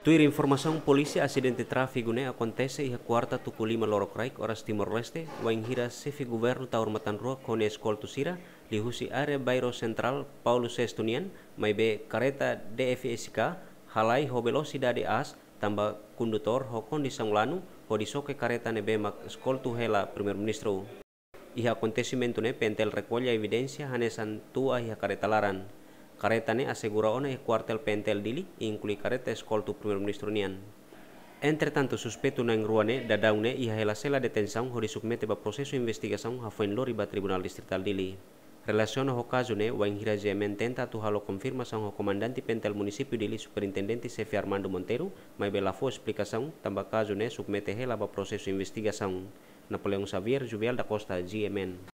Tuir informasi polisi acidente trafik né akontese e kuarta tuku lima lorok raik oras Timor-Leste, wainhira sefi governo ta hormatan rua kone eskoltu tusira lihusi area bairo Central, Paulus Sestunian, mai be kareta DFSK, halai hobelo sidade as, tambah kundutor hokon di Sanglanu, ho disoke kareta nebe mak eskoltu hela primer ministro Iha acontecimento né pentel rekolia evidensia hanesan tua iha kareta laran. Caretane aseguraona e kuartel pentel dili, inclui karet escol tu primer ministro nian. Entretanto, suspeto na engruane da daune iha helasela detenção hori submete ba processo investigação ha lori ba tribunal distrital dili. Relación ao caso ne, o engirajeamento tenta atuhalo confirmação ao pentel munisipi dili superintendenti Sefi Armando Montero, mas fo explicação, tamba caso ne submete hela ba processo investigação. Xavier Juvial da Costa, GMN.